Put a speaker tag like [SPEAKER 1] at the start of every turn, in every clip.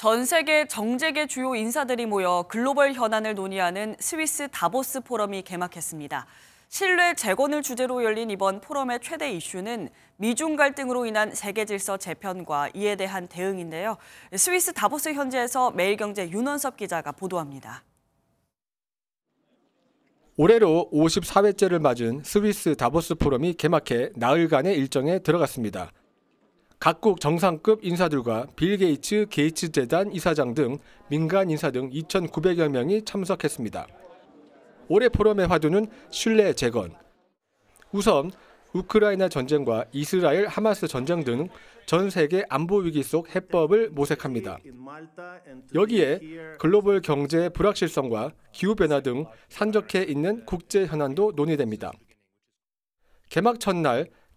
[SPEAKER 1] 전 세계 정재계 주요 인사들이 모여 글로벌 현안을 논의하는 스위스 다보스 포럼이 개막했습니다. 신뢰 재건을 주제로 열린 이번 포럼의 최대 이슈는 미중 갈등으로 인한 세계 질서 재편과 이에 대한 대응인데요. 스위스 다보스 현지에서 매일경제 윤원섭 기자가 보도합니다.
[SPEAKER 2] 올해로 54회째를 맞은 스위스 다보스 포럼이 개막해 나흘간의 일정에 들어갔습니다. 각국 정상급 인사들과 빌 게이츠 게이츠 재단 이사장 등 민간 인사 등 2,900여 명이 참석했습니다. 올해 포럼의 화두는 신뢰 재건. 우선 우크라이나 전쟁과 이스라엘 하마스 전쟁 등 전 세계 안보 위기 속 해법을 모색합니다. 여기에 글로벌 경제의 불확실성과 기후 변화 등 산적해 있는 국제 현안도 논의됩니다. 개막 첫날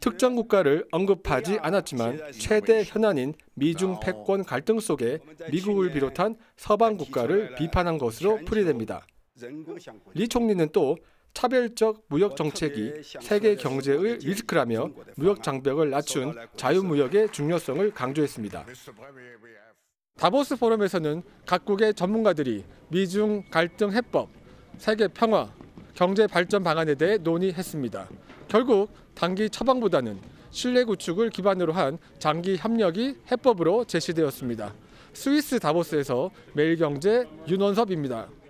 [SPEAKER 3] 특정 국가를 언급하지 않았지만
[SPEAKER 2] 최대 현안인 미중 어. 패권 갈등 속에 미국을 비롯한 서방 국가를 비판한 것으로 풀이됩니다. 리 총리는 또 차별적 무역 정책이 세계 경제의 리스크라며 무역 장벽을 낮춘 자유무역의 중요성을 강조했습니다. 다보스 포럼에서는 각국의 전문가들이 미중 갈등 해법, 세계 평화, 경제 발전 방안에 대해 논의했습니다. 결국 단기 처방보다는 신뢰 구축을 기반으로 한 장기 협력이 해법으로 제시되었습니다. 스위스 다보스에서 매일경제 윤원섭입니다.